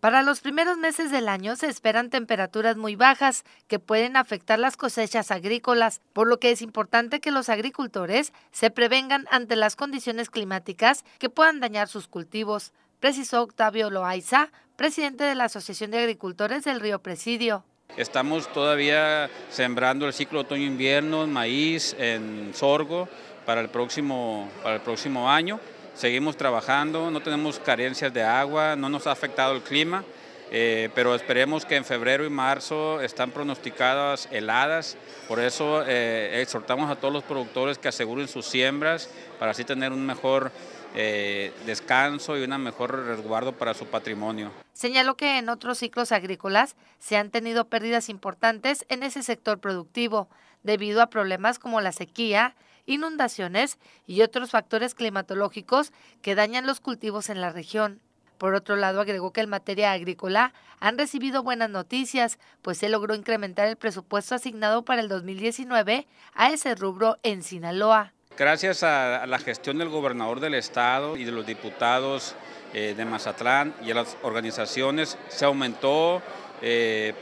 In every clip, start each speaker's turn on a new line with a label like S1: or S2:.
S1: Para los primeros meses del año se esperan temperaturas muy bajas que pueden afectar las cosechas agrícolas, por lo que es importante que los agricultores se prevengan ante las condiciones climáticas que puedan dañar sus cultivos, precisó Octavio Loaiza, presidente de la Asociación de Agricultores del Río Presidio.
S2: Estamos todavía sembrando el ciclo otoño-invierno en maíz, en sorgo, para el próximo, para el próximo año seguimos trabajando, no tenemos carencias de agua, no nos ha afectado el clima, eh, pero esperemos que en febrero y marzo están pronosticadas heladas, por eso eh, exhortamos a todos los productores que aseguren sus siembras para así tener un mejor eh, descanso y un mejor resguardo para su patrimonio.
S1: Señaló que en otros ciclos agrícolas se han tenido pérdidas importantes en ese sector productivo debido a problemas como la sequía, inundaciones y otros factores climatológicos que dañan los cultivos en la región. Por otro lado, agregó que en materia agrícola han recibido buenas noticias, pues se logró incrementar el presupuesto asignado para el 2019 a ese rubro en Sinaloa.
S2: Gracias a la gestión del gobernador del estado y de los diputados eh, de Mazatlán y a las organizaciones, se aumentó eh,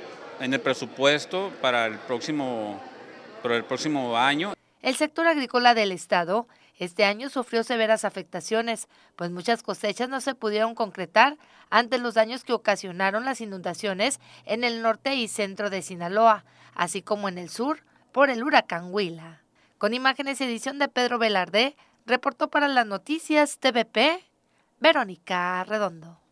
S2: en el presupuesto para el próximo, para el próximo año.
S1: El sector agrícola del Estado este año sufrió severas afectaciones, pues muchas cosechas no se pudieron concretar ante los daños que ocasionaron las inundaciones en el norte y centro de Sinaloa, así como en el sur por el huracán Huila. Con imágenes y edición de Pedro Velarde, reportó para las noticias TVP Verónica Redondo.